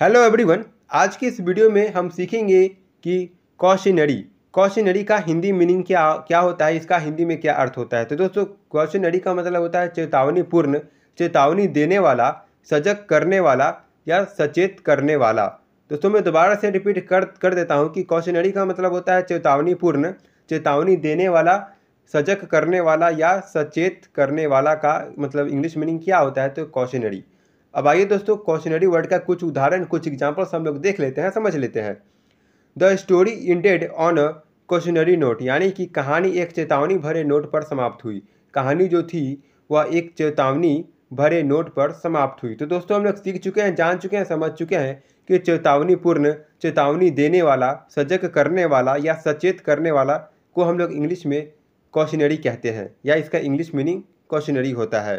hello everyone आज की इस वीडियो में हम सीखेंगे कि कौशनरी कौशनरी का हिंदी मीनिंग क्या क्या होता है इसका हिंदी में क्या अर्थ होता है तो दोस्तों कौशनरी का मतलब होता है चेतावनी पूर्ण चेतावनी देने वाला सजग करने वाला या सचेत करने वाला दोस्तों मैं दोबारा से रिपीट कर कर देता हूँ कि कौशनरी का मतलब होता है चेतावनी पूर्ण चेतावनी देने वाला सजग करने वाला या सचेत करने वाला का मतलब इंग्लिश मीनिंग क्या होता है तो कौशनरी अब आइए दोस्तों कॉशनरी वर्ड का कुछ उदाहरण कुछ एग्जाम्पल्स हम लोग देख लेते हैं समझ लेते हैं the story ended on a questionary note यानी कि कहानी एक चेतावनी भरे नोट पर समाप्त हुई कहानी जो थी वह एक चेतावनी भरे नोट पर समाप्त हुई तो दोस्तों हम लोग सीख चुके हैं जान चुके हैं समझ चुके हैं कि चेतावनी पूर्ण चेतावनी देने वाला सजग करने वाला या सचेत करने वाला को हम लोग इंग्लिश में कॉशनरी कहते हैं या इसका इंग्लिश मीनिंग कॉशनरी होता है